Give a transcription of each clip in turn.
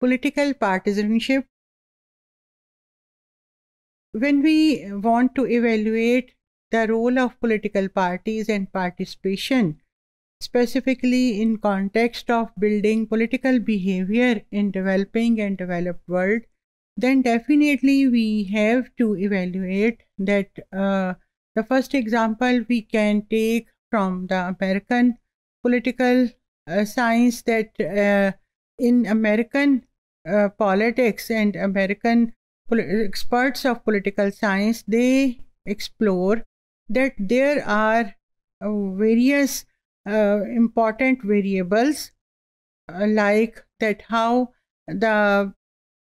political partisanship. When we want to evaluate the role of political parties and participation, specifically in context of building political behavior in developing and developed world, then definitely we have to evaluate that uh, the first example we can take from the American political uh, science that uh, in American uh, politics and American experts of political science, they explore that there are uh, various uh, important variables uh, like that how the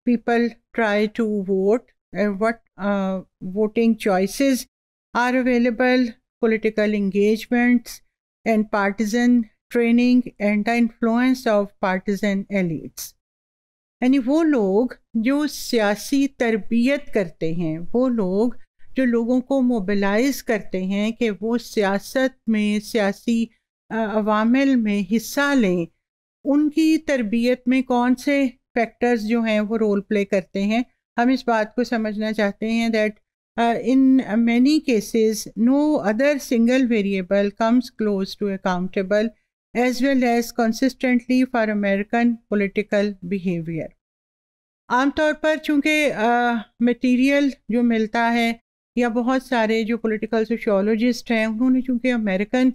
people try to vote and what uh, voting choices are available political engagements and partisan training and the influence of partisan elites यानी वो लोग जो सियासी तरबियत करते हैं वो लोग जो लोगों को मोबिलाइज करते हैं कि वो सियासत में सियासी अवामिल में हिस्सा लें उनकी तरबियत में कौन से फैक्टर्स जो हैं वो रोल प्ले करते हैं हम इस बात को समझना चाहते हैं that in many cases no other single variable comes close to accountable as well as consistently for American political behaviour आम तौर पर चूँकि मटीरियल जो मिलता है या बहुत सारे जो पोलिटिकल सोशोलॉजिस्ट हैं उन्होंने चूँकि अमेरिकन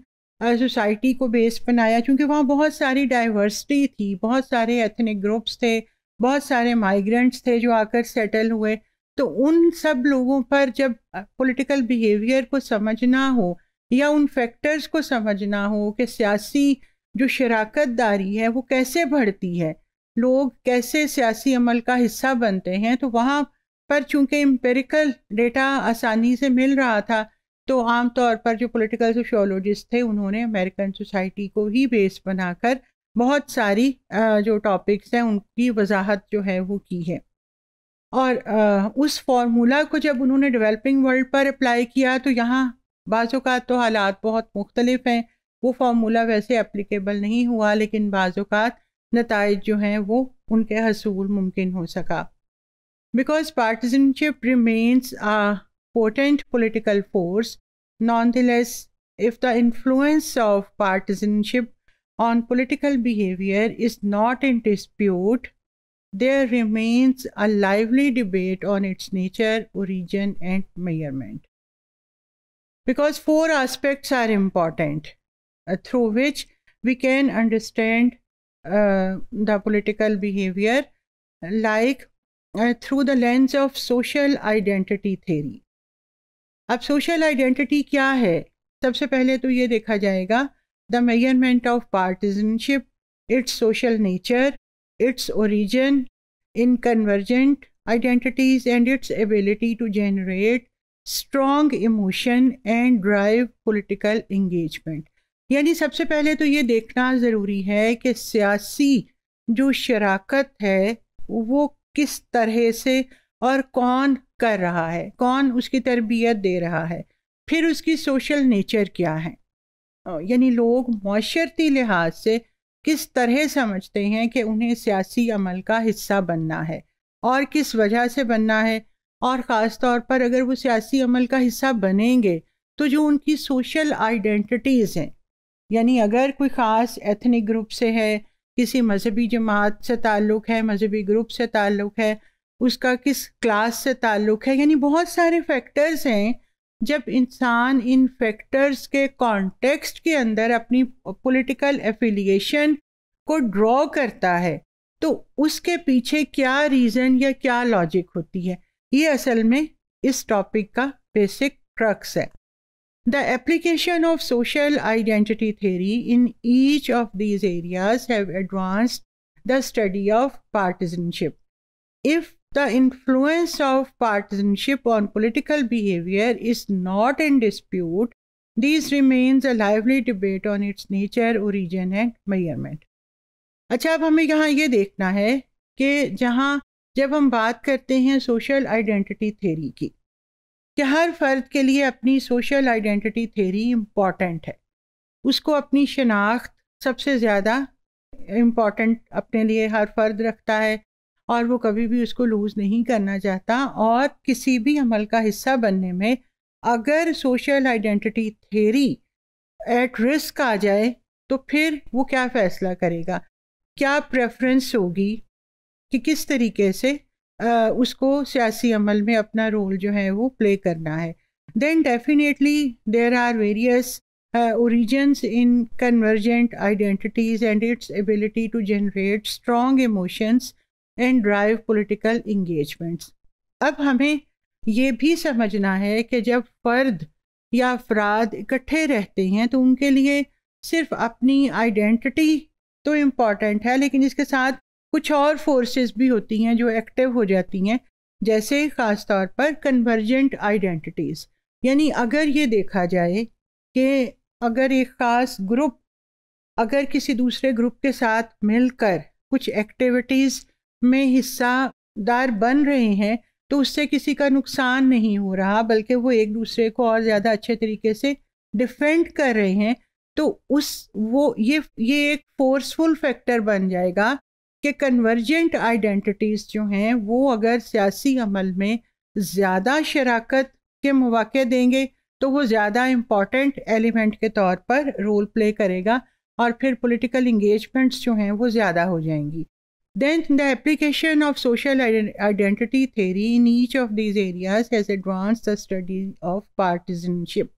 सोसाइटी को बेस बनाया चूँकि वहाँ बहुत सारी डाइवर्सिटी थी बहुत सारे एथनिक ग्रुप्स थे बहुत सारे माइग्रेंट्स थे जो आकर सेटल हुए तो उन सब लोगों पर जब पॉलिटिकल बिहेवियर को समझना हो या उन फैक्टर्स को समझना हो कि सियासी जो शराकत दारी है वो कैसे बढ़ती है लोग कैसे सियासी अमल का हिस्सा बनते हैं तो वहाँ पर चूंकि एम्पेरिकल डेटा आसानी से मिल रहा था तो आम तौर पर जो पॉलिटिकल सोशोलॉजिस्ट थे उन्होंने अमेरिकन सोसाइटी को ही बेस बनाकर बहुत सारी जो टॉपिक्स हैं उनकी वजाहत जो है वो की है और उस फार्मूला को जब उन्होंने डेवलपिंग वर्ल्ड पर अप्लाई किया तो यहाँ बाज़ात तो हालात बहुत मुख्तलिफ हैं वो फार्मूला वैसे अप्लीकेबल नहीं हुआ लेकिन बाज़ अवत नतज जो हैं वो उनके हसूल मुमकिन हो सका because partisanship remains a political force nonetheless if the influence of partisanship on political behaviour is not in dispute there remains a lively debate on its nature origin and measurement because four aspects are important uh, through which we can understand uh, the political behavior like uh, through the lens of social identity theory. Now, social identity kya hai? Sabse pehle to ye dekha jayega, the measurement of partisanship, its social nature, its origin in convergent identities and its ability to generate strong emotion and drive political engagement यानी सबसे पहले तो ये देखना ज़रूरी है कि सियासी जो शराकत है वो किस तरह से और कौन कर रहा है कौन उसकी तरबियत दे रहा है फिर उसकी सोशल नेचर क्या है यानी लोग माशरती लिहाज से किस तरह समझते हैं कि उन्हें सियासी अमल का हिस्सा बनना है और किस वजह से बनना है और ख़ास तौर पर अगर वो सियासी अमल का हिस्सा बनेंगे तो जो उनकी सोशल आइडेंटिटीज़ हैं यानी अगर कोई ख़ास एथनिक ग्रुप से है किसी मजहबी जमात से ताल्लुक़ है मजहबी ग्रुप से ताल्लुक़ है उसका किस क्लास से ताल्लुक़ है यानी बहुत सारे फैक्टर्स हैं जब इंसान इन फैक्टर्स के कॉन्टेक्स्ट के अंदर अपनी पॉलिटिकल एफिलिएशन को ड्रॉ करता है तो उसके पीछे क्या रीज़न या क्या लॉजिक होती है ये e असल में इस टॉपिक का बेसिक ट्रक्स है the application of social identity theory in each of these areas have advanced the study of partisanship if the influence of partisanship on political behaviour is not in dispute these remains a lively debate on its nature origin and measurement अच्छा अब हमें यहाँ ये देखना है कि जहाँ जब हम बात करते हैं सोशल आइडेंटिटी थेरी की कि हर फर्द के लिए अपनी सोशल आइडेंटिटी थेरी इम्पॉर्टेंट है उसको अपनी शनाख्त सबसे ज़्यादा इम्पॉर्टेंट अपने लिए हर फर्द रखता है और वो कभी भी उसको लूज़ नहीं करना चाहता और किसी भी अमल का हिस्सा बनने में अगर social identity theory at risk आ जाए तो फिर वो क्या फ़ैसला करेगा क्या प्रेफरेंस होगी कि किस तरीके से आ, उसको सियासी अमल में अपना रोल जो है वो प्ले करना है then definitely there are various origins in convergent identities and its ability to generate strong emotions and drive political engagements अब हमें ये भी समझना है कि जब फर्द या अफराद इकट्ठे रहते हैं तो उनके लिए सिर्फ अपनी आइडेंटिटी तो इम्पॉर्टेंट है लेकिन इसके साथ कुछ और फोर्सेस भी होती हैं जो एक्टिव हो जाती हैं जैसे ख़ास तौर पर कन्वर्जेंट आइडेंटिटीज़ यानी अगर ये देखा जाए कि अगर एक ख़ास ग्रुप अगर किसी दूसरे ग्रुप के साथ मिलकर कुछ एक्टिविटीज़ में हिस्सादार बन रहे हैं तो उससे किसी का नुकसान नहीं हो रहा बल्कि वो एक दूसरे को और ज़्यादा अच्छे तरीके से डिफेंड कर रहे हैं तो उस वो ये ये एक फोर्सफुल फैक्टर बन जाएगा कि कन्वर्जेंट आइडेंटिटीज़ जो हैं वो अगर सियासी अमल में ज़्यादा शराकत के मौके देंगे तो वो ज़्यादा इम्पॉर्टेंट एलिमेंट के तौर पर रोल प्ले करेगा और फिर पॉलिटिकल इंगेजमेंट्स जो हैं वो ज़्यादा हो जाएंगी than the application of social identity theory in each of these areas has advanced the study of partisanship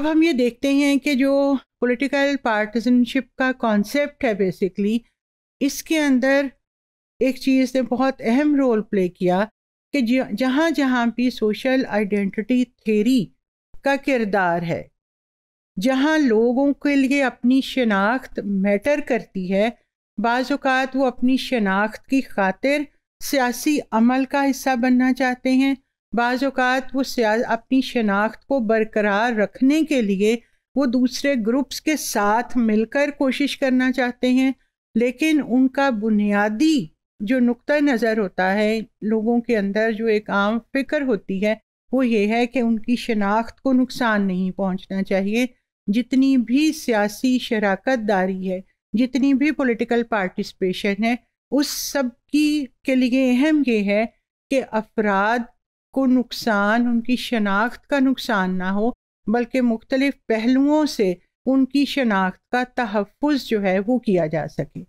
अब हम ये देखते हैं कि जो पॉलिटिकल पार्टिजनशिप का कॉन्सेप्ट है बेसिकली इसके अंदर एक चीज़ ने बहुत अहम रोल प्ले किया कि जहाँ जहाँ भी सोशल आइडेंटिटी थेरी का किरदार है जहाँ लोगों के लिए अपनी शनाख्त मैटर करती है बाज़ात वो अपनी शनाख्त की खातिर सियासी अमल का हिस्सा बनना चाहते हैं बाज़ात वो अपनी शनाख्त को बरकरार रखने के लिए वो दूसरे ग्रुप्स के साथ मिलकर कोशिश करना चाहते हैं लेकिन उनका बुनियादी जो नुक़ नज़र होता है लोगों के अंदर जो एक आम फिक्र होती है वो ये है कि उनकी शनाख्त को नुकसान नहीं पहुंचना चाहिए जितनी भी सियासी शराकत दारी है जितनी भी पॉलिटिकल पार्टिसिपेशन है उस सब की के लिए अहम ये है कि अफराद को नुकसान उनकी शनाख्त का नुकसान ना हो बल्कि मुख्तलिफ़ पहलुओं से उनकी शनाख्त का तहफ़ जो है वो किया जा सके